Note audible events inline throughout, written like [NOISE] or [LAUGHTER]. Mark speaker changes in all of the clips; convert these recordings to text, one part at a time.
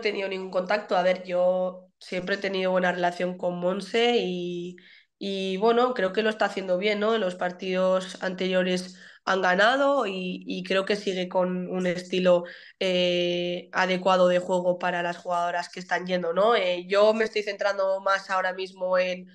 Speaker 1: tenido ningún contacto. A ver, yo siempre he tenido buena relación con Monse y, bueno, creo que lo está haciendo bien, ¿no? En los partidos anteriores han ganado y, creo que sigue con un estilo eh, adecuado de juego para las jugadoras que están yendo, ¿no? Eh, yo me estoy centrando más ahora mismo en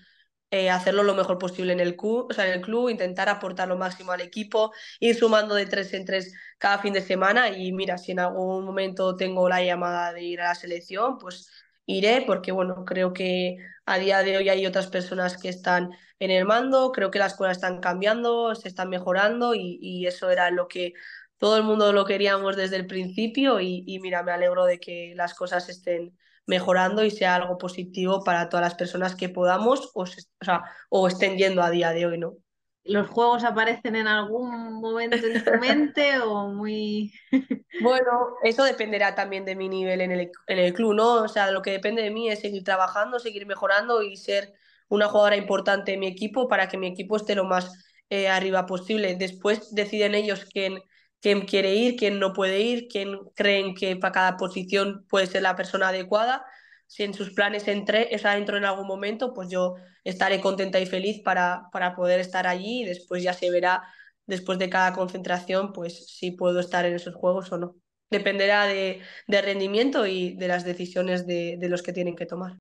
Speaker 1: eh, hacerlo lo mejor posible en el, club, o sea, el club, intentar aportar lo máximo al equipo, ir sumando de tres en tres cada fin de semana y mira, si en algún momento tengo la llamada de ir a la selección, pues iré porque bueno, creo que a día de hoy hay otras personas que están en el mando, creo que las cosas están cambiando, se están mejorando y, eso era lo que todo el mundo lo queríamos desde el principio y mira, me alegro de que las cosas estén mejorando y sea algo positivo para todas las personas que podamos o, estén yendo a día de hoy, ¿no? ¿Los juegos aparecen en algún momento en tu [LAUGHS]
Speaker 2: mente o muy...?
Speaker 1: [LAUGHS] bueno, eso dependerá también de mi nivel en el, el club, ¿no? O sea, lo que depende de mí es seguir trabajando, seguir mejorando y ser una jugadora importante en mi equipo para que mi equipo esté lo más eh, arriba posible. Después deciden ellos quién quién quiere ir, quién no puede ir, quién creen que para cada posición puede ser la persona adecuada. Si en sus planes entré, está dentro en algún momento, pues yo estaré contenta y feliz para, para poder estar allí y después ya se verá, después de cada concentración, pues si puedo estar en esos juegos o no. Dependerá de, rendimiento y de las decisiones de los que tienen que tomar.